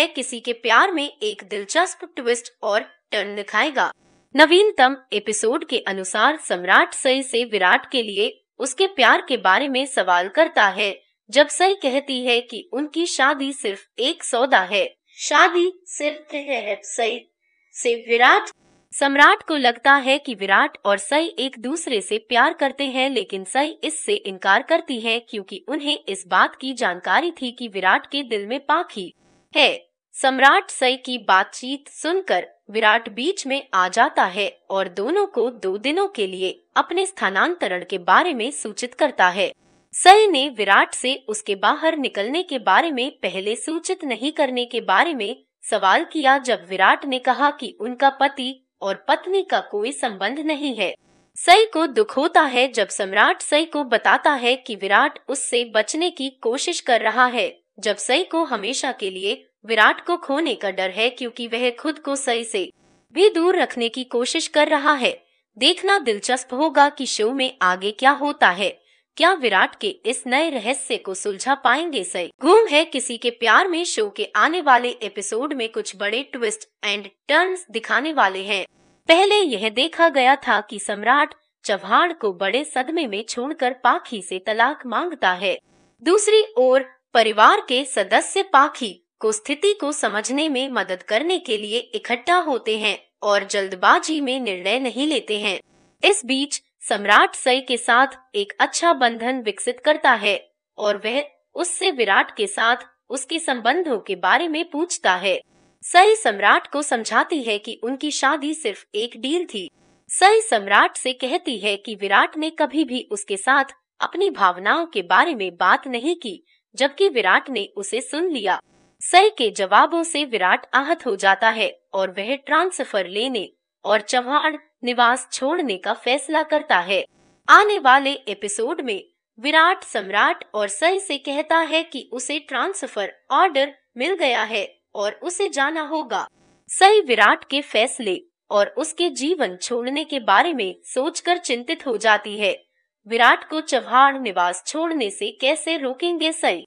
है किसी के प्यार में एक दिलचस्प ट्विस्ट और टर्न दिखाएगा नवीनतम एपिसोड के अनुसार सम्राट सई से विराट के लिए उसके प्यार के बारे में सवाल करता है जब सई कहती है कि उनकी शादी सिर्फ एक सौदा है शादी सिर्फ है सई से विराट सम्राट को लगता है कि विराट और सई एक दूसरे से प्यार करते हैं लेकिन सई इससे इनकार करती है क्योंकि उन्हें इस बात की जानकारी थी कि विराट के दिल में पाखी है सम्राट सई की बातचीत सुनकर विराट बीच में आ जाता है और दोनों को दो दिनों के लिए अपने स्थानांतरण के बारे में सूचित करता है सई ने विराट से उसके बाहर निकलने के बारे में पहले सूचित नहीं करने के बारे में सवाल किया जब विराट ने कहा कि उनका पति और पत्नी का कोई संबंध नहीं है सई को दुख होता है जब सम्राट सई को बताता है कि विराट उससे बचने की कोशिश कर रहा है जब सई को हमेशा के लिए विराट को खोने का डर है क्योंकि वह खुद को सही से भी दूर रखने की कोशिश कर रहा है देखना दिलचस्प होगा कि शो में आगे क्या होता है क्या विराट के इस नए रहस्य को सुलझा पाएंगे सही घूम है किसी के प्यार में शो के आने वाले एपिसोड में कुछ बड़े ट्विस्ट एंड टर्न दिखाने वाले है पहले यह देखा गया था की सम्राट चौहान को बड़े सदमे में छोड़कर पाखी से तलाक मांगता है दूसरी ओर परिवार के सदस्य पाखी को स्थिति को समझने में मदद करने के लिए इकट्ठा होते हैं और जल्दबाजी में निर्णय नहीं लेते हैं इस बीच सम्राट सय के साथ एक अच्छा बंधन विकसित करता है और वह उससे विराट के साथ उसके संबंधों के बारे में पूछता है सई सम्राट को समझाती है कि उनकी शादी सिर्फ एक डील थी सई सम्राट से कहती है कि विराट ने कभी भी उसके साथ अपनी भावनाओं के बारे में बात नहीं की जबकि विराट ने उसे सुन लिया सई के जवाबों से विराट आहत हो जाता है और वह ट्रांसफर लेने और चौहान निवास छोड़ने का फैसला करता है आने वाले एपिसोड में विराट सम्राट और सई से कहता है कि उसे ट्रांसफर ऑर्डर मिल गया है और उसे जाना होगा सई विराट के फैसले और उसके जीवन छोड़ने के बारे में सोचकर चिंतित हो जाती है विराट को चौहान निवास छोड़ने से कैसे रोकेंगे सही